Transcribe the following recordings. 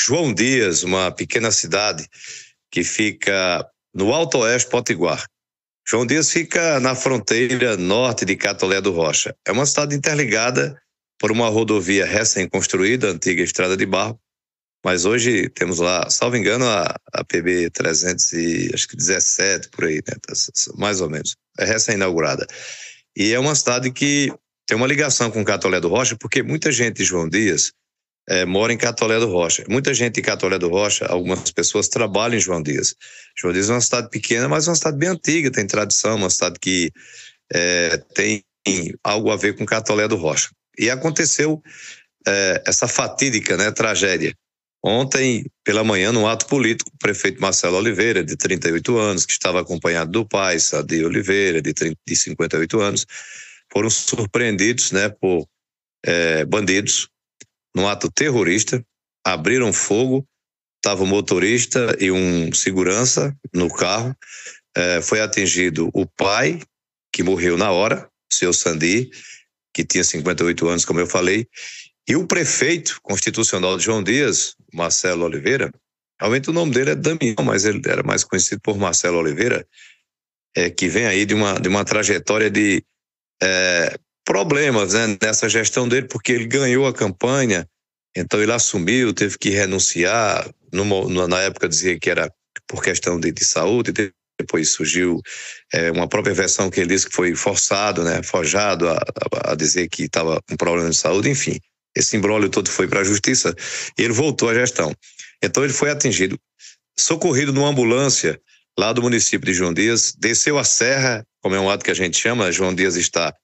João Dias, uma pequena cidade que fica no Alto Oeste Potiguar. João Dias fica na fronteira norte de Catolé do Rocha. É uma cidade interligada por uma rodovia recém-construída, antiga estrada de barro, mas hoje temos lá, salvo engano, a, a PB 317, por aí, né? Tá, mais ou menos. É recém-inaugurada. E é uma cidade que tem uma ligação com Catolé do Rocha, porque muita gente de João Dias é, mora em Catolé do Rocha. Muita gente em Catolé do Rocha, algumas pessoas trabalham em João Dias. João Dias é uma cidade pequena, mas é uma cidade bem antiga, tem tradição, uma cidade que é, tem algo a ver com Catolé do Rocha. E aconteceu é, essa fatídica né, tragédia. Ontem, pela manhã, num ato político, o prefeito Marcelo Oliveira, de 38 anos, que estava acompanhado do pai, Sadi Oliveira, de, 30, de 58 anos, foram surpreendidos né, por é, bandidos num ato terrorista, abriram fogo, estava o um motorista e um segurança no carro. É, foi atingido o pai, que morreu na hora, seu Sandi, que tinha 58 anos, como eu falei, e o prefeito constitucional de João Dias, Marcelo Oliveira, realmente o nome dele é Damião, mas ele era mais conhecido por Marcelo Oliveira, é, que vem aí de uma, de uma trajetória de é, problemas né, nessa gestão dele, porque ele ganhou a campanha, então ele assumiu, teve que renunciar. Numa, na época dizia que era por questão de, de saúde, depois surgiu é, uma própria versão que ele disse que foi forçado, né, forjado a, a dizer que estava com um problema de saúde, enfim. Esse imbróglio todo foi para a justiça e ele voltou à gestão. Então ele foi atingido, socorrido numa ambulância lá do município de João Dias, desceu a serra, como é um ato que a gente chama, João Dias está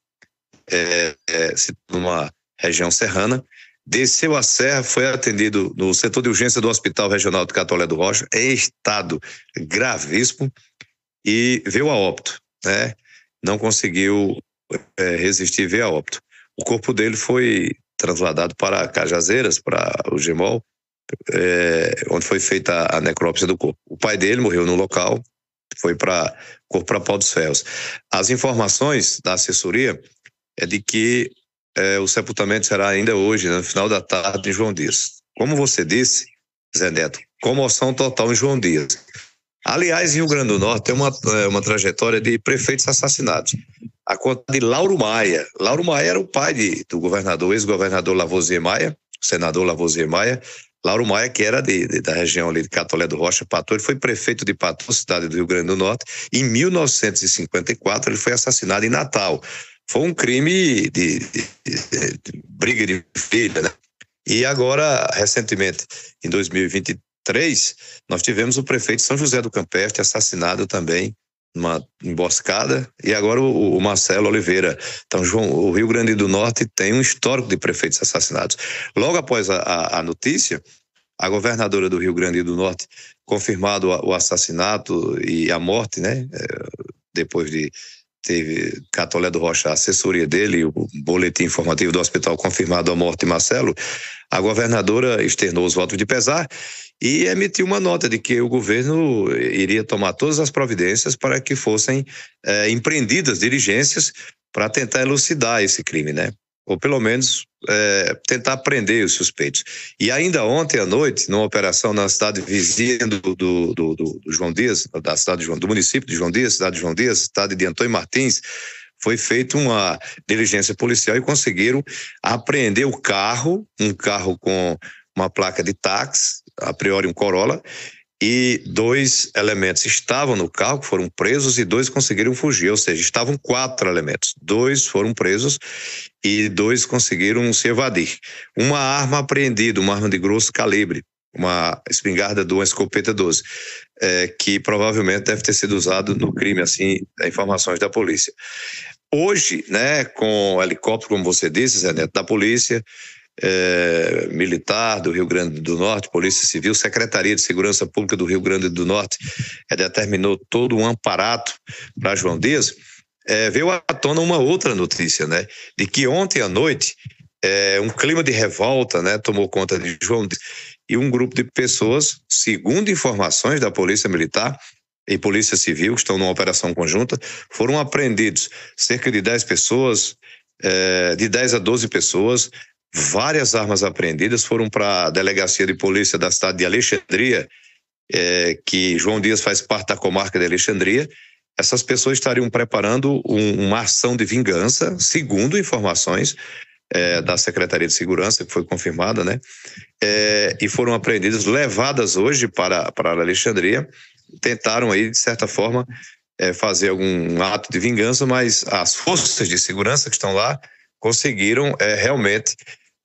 é, é, numa região serrana. Desceu a serra, foi atendido no setor de urgência do Hospital Regional de Catolé do Rocha, em estado gravíssimo, e veio a óbito, né? Não conseguiu é, resistir, veio a óbito. O corpo dele foi transladado para Cajazeiras, para o Gemol, é, onde foi feita a necrópsia do corpo. O pai dele morreu no local, foi para corpo para Pau dos Ferros. As informações da assessoria é de que é, o sepultamento será ainda hoje, né, no final da tarde, em João Dias. Como você disse, Zé Neto, comoção total em João Dias. Aliás, em Rio Grande do Norte tem uma, é, uma trajetória de prefeitos assassinados. A conta de Lauro Maia. Lauro Maia era o pai de, do governador, ex-governador Lavoisier Maia, senador Lavoisier Maia. Lauro Maia, que era de, de, da região ali de Catolé do Rocha, Pator, ele foi prefeito de Pator, cidade do Rio Grande do Norte. Em 1954, ele foi assassinado em Natal foi um crime de, de, de briga de filha, né? E agora, recentemente, em 2023, nós tivemos o prefeito São José do Campestre assassinado também numa emboscada. E agora o, o, Marcelo Oliveira. Então, João, o Rio Grande do Norte tem um histórico de prefeitos assassinados. Logo após a, a, a notícia, a governadora do Rio Grande do Norte, confirmado o assassinato e a morte, né? Eh, depois de teve Catolé do Rocha, a assessoria dele, o boletim informativo do hospital confirmado a morte de Marcelo, a governadora externou os votos de pesar e emitiu uma nota de que o governo iria tomar todas as providências para que fossem é, empreendidas diligências para tentar elucidar esse crime, né? ou pelo menos é, tentar prender os suspeitos. E ainda ontem à noite, numa operação na cidade vizinha do, do, do, do João Dias, da cidade João, do município de João Dias, cidade de João Dias, cidade de Antônio Martins, foi feita uma diligência policial e conseguiram apreender o carro, um carro com uma placa de táxi, a priori um Corolla, e dois elementos estavam no carro, foram presos, e dois conseguiram fugir, ou seja, estavam quatro elementos. Dois foram presos e dois conseguiram se evadir. Uma arma apreendida, uma arma de grosso calibre, uma espingarda de uma escopeta 12, é, que provavelmente deve ter sido usado no crime, assim, informações da polícia. Hoje, né, com o helicóptero, como você disse, Zé Neto, da polícia, é, Militar do Rio Grande do Norte, Polícia Civil, Secretaria de Segurança Pública do Rio Grande do Norte, é, determinou todo um amparato para João Dias, é, veio à tona uma outra notícia, né? De que ontem à noite é, um clima de revolta né, tomou conta de João Dias e um grupo de pessoas, segundo informações da Polícia Militar e Polícia Civil, que estão numa operação conjunta, foram apreendidos cerca de 10 pessoas, é, de 10 a 12 pessoas, Várias armas apreendidas foram para a delegacia de polícia da cidade de Alexandria, é, que João Dias faz parte da comarca de Alexandria. Essas pessoas estariam preparando um, uma ação de vingança, segundo informações é, da Secretaria de Segurança, que foi confirmada, né? É, e foram apreendidas, levadas hoje para, para Alexandria. Tentaram aí, de certa forma, é, fazer algum ato de vingança, mas as forças de segurança que estão lá conseguiram é, realmente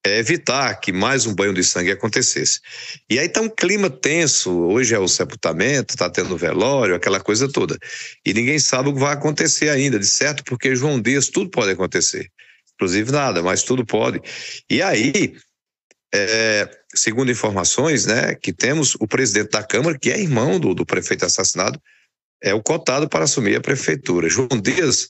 é evitar que mais um banho de sangue acontecesse. E aí está um clima tenso, hoje é o sepultamento, está tendo velório, aquela coisa toda. E ninguém sabe o que vai acontecer ainda, de certo, porque João Dias tudo pode acontecer. Inclusive nada, mas tudo pode. E aí, é, segundo informações, né, que temos o presidente da Câmara, que é irmão do, do prefeito assassinado, é o cotado para assumir a prefeitura. João Dias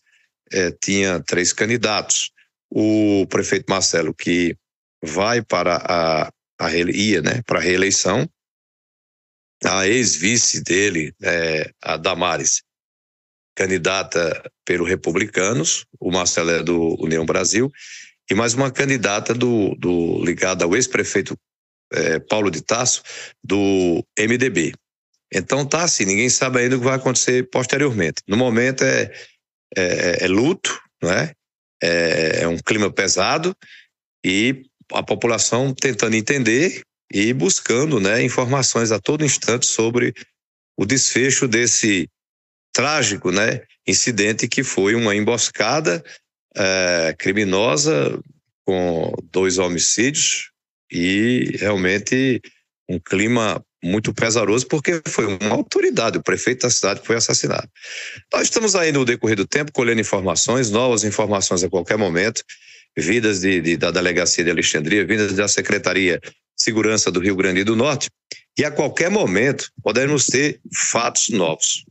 é, tinha três candidatos. O prefeito Marcelo, que vai para a, a ia, né, para a reeleição, a ex-vice dele, é, a Damares, candidata pelo Republicanos, o Marcelo é do União Brasil, e mais uma candidata do, do ligada ao ex-prefeito é, Paulo de Tasso, do MDB. Então tá assim, ninguém sabe ainda o que vai acontecer posteriormente. No momento é, é, é, é luto, né? é um clima pesado, e a população tentando entender e buscando né, informações a todo instante sobre o desfecho desse trágico né, incidente que foi uma emboscada é, criminosa com dois homicídios e realmente um clima muito pesaroso, porque foi uma autoridade, o prefeito da cidade foi assassinado. Nós estamos aí no decorrer do tempo colhendo informações, novas informações a qualquer momento vindas de, de, da Delegacia de Alexandria, vindas da Secretaria de Segurança do Rio Grande do Norte, e a qualquer momento podemos ter fatos novos.